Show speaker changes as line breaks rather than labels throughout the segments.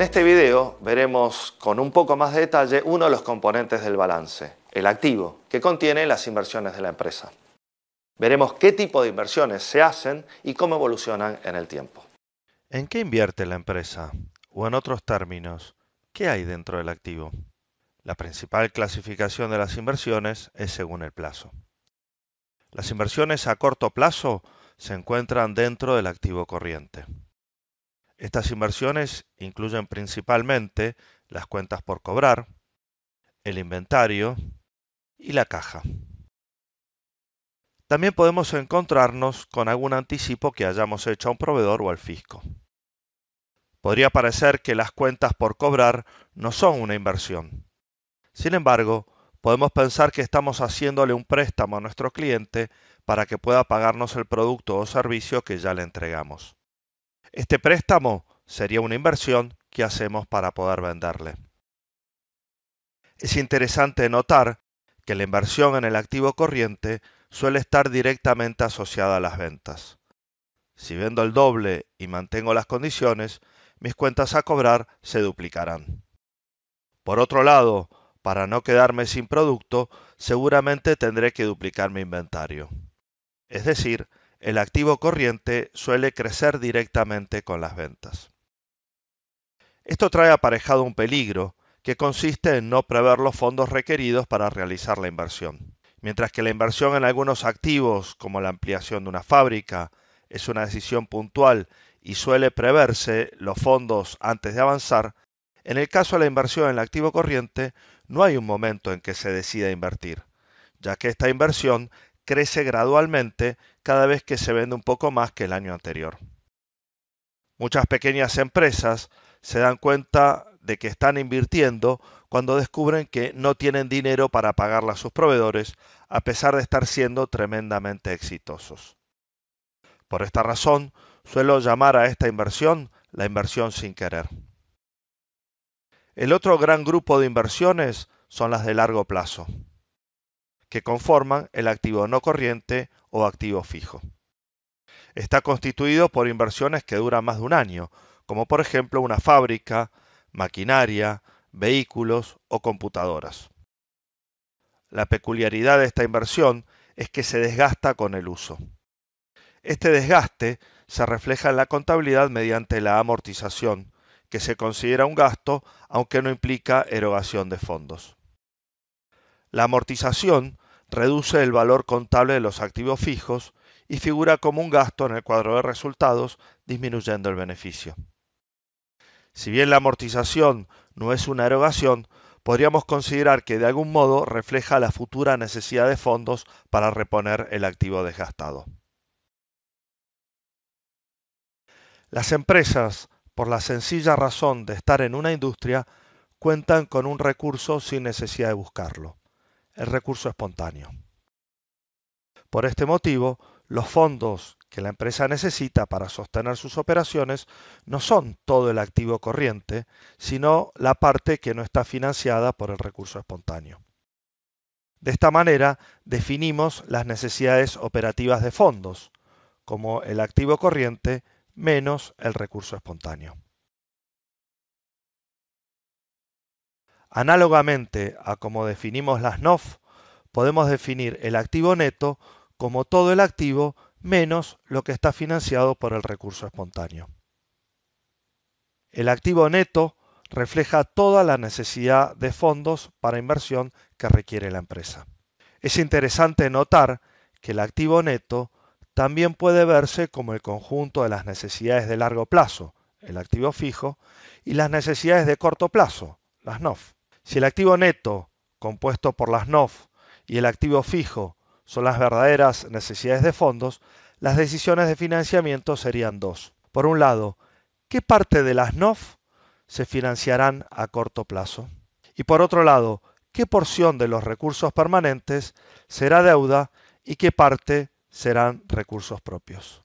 En este video veremos con un poco más de detalle uno de los componentes del balance, el activo, que contiene las inversiones de la empresa. Veremos qué tipo de inversiones se hacen y cómo evolucionan en el tiempo. ¿En qué invierte la empresa? O en otros términos, ¿qué hay dentro del activo? La principal clasificación de las inversiones es según el plazo. Las inversiones a corto plazo se encuentran dentro del activo corriente. Estas inversiones incluyen principalmente las cuentas por cobrar, el inventario y la caja. También podemos encontrarnos con algún anticipo que hayamos hecho a un proveedor o al fisco. Podría parecer que las cuentas por cobrar no son una inversión. Sin embargo, podemos pensar que estamos haciéndole un préstamo a nuestro cliente para que pueda pagarnos el producto o servicio que ya le entregamos. Este préstamo sería una inversión que hacemos para poder venderle. Es interesante notar que la inversión en el activo corriente suele estar directamente asociada a las ventas. Si vendo el doble y mantengo las condiciones, mis cuentas a cobrar se duplicarán. Por otro lado, para no quedarme sin producto, seguramente tendré que duplicar mi inventario. Es decir, el activo corriente suele crecer directamente con las ventas. Esto trae aparejado un peligro, que consiste en no prever los fondos requeridos para realizar la inversión. Mientras que la inversión en algunos activos, como la ampliación de una fábrica, es una decisión puntual y suele preverse los fondos antes de avanzar, en el caso de la inversión en el activo corriente no hay un momento en que se decida invertir, ya que esta inversión crece gradualmente cada vez que se vende un poco más que el año anterior. Muchas pequeñas empresas se dan cuenta de que están invirtiendo cuando descubren que no tienen dinero para pagarla a sus proveedores, a pesar de estar siendo tremendamente exitosos. Por esta razón, suelo llamar a esta inversión la inversión sin querer. El otro gran grupo de inversiones son las de largo plazo, que conforman el activo no corriente o activo fijo. Está constituido por inversiones que duran más de un año, como por ejemplo una fábrica, maquinaria, vehículos o computadoras. La peculiaridad de esta inversión es que se desgasta con el uso. Este desgaste se refleja en la contabilidad mediante la amortización, que se considera un gasto aunque no implica erogación de fondos. La amortización reduce el valor contable de los activos fijos y figura como un gasto en el cuadro de resultados, disminuyendo el beneficio. Si bien la amortización no es una erogación, podríamos considerar que de algún modo refleja la futura necesidad de fondos para reponer el activo desgastado. Las empresas, por la sencilla razón de estar en una industria, cuentan con un recurso sin necesidad de buscarlo el recurso espontáneo. Por este motivo, los fondos que la empresa necesita para sostener sus operaciones no son todo el activo corriente, sino la parte que no está financiada por el recurso espontáneo. De esta manera, definimos las necesidades operativas de fondos, como el activo corriente menos el recurso espontáneo. Análogamente a como definimos las NOF, podemos definir el activo neto como todo el activo menos lo que está financiado por el recurso espontáneo. El activo neto refleja toda la necesidad de fondos para inversión que requiere la empresa. Es interesante notar que el activo neto también puede verse como el conjunto de las necesidades de largo plazo, el activo fijo, y las necesidades de corto plazo, las NOF. Si el activo neto, compuesto por las NOF, y el activo fijo son las verdaderas necesidades de fondos, las decisiones de financiamiento serían dos. Por un lado, ¿qué parte de las NOF se financiarán a corto plazo? Y por otro lado, ¿qué porción de los recursos permanentes será deuda y qué parte serán recursos propios?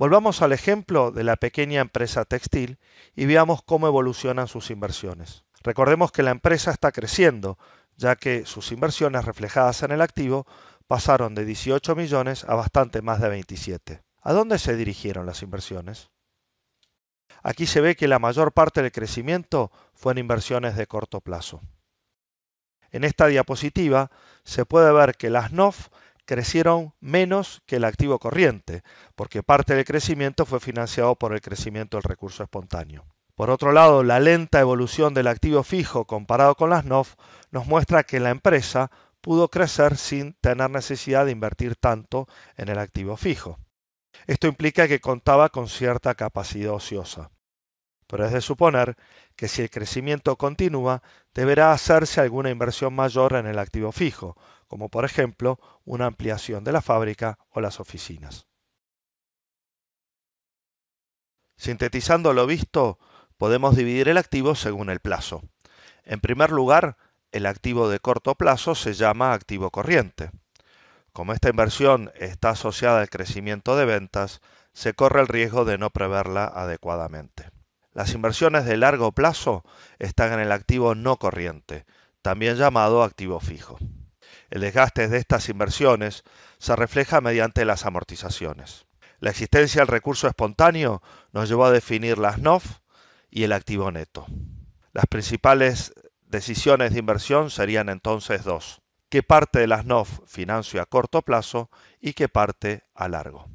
Volvamos al ejemplo de la pequeña empresa textil y veamos cómo evolucionan sus inversiones. Recordemos que la empresa está creciendo, ya que sus inversiones reflejadas en el activo pasaron de 18 millones a bastante más de 27. ¿A dónde se dirigieron las inversiones? Aquí se ve que la mayor parte del crecimiento fue en inversiones de corto plazo. En esta diapositiva se puede ver que las NOF crecieron menos que el activo corriente, porque parte del crecimiento fue financiado por el crecimiento del recurso espontáneo. Por otro lado, la lenta evolución del activo fijo comparado con las NOF nos muestra que la empresa pudo crecer sin tener necesidad de invertir tanto en el activo fijo. Esto implica que contaba con cierta capacidad ociosa. Pero es de suponer que si el crecimiento continúa, deberá hacerse alguna inversión mayor en el activo fijo, como por ejemplo una ampliación de la fábrica o las oficinas. Sintetizando lo visto, podemos dividir el activo según el plazo. En primer lugar, el activo de corto plazo se llama activo corriente. Como esta inversión está asociada al crecimiento de ventas, se corre el riesgo de no preverla adecuadamente. Las inversiones de largo plazo están en el activo no corriente, también llamado activo fijo. El desgaste de estas inversiones se refleja mediante las amortizaciones. La existencia del recurso espontáneo nos llevó a definir las NOF y el activo neto. Las principales decisiones de inversión serían entonces dos. ¿Qué parte de las NOF financio a corto plazo y qué parte a largo?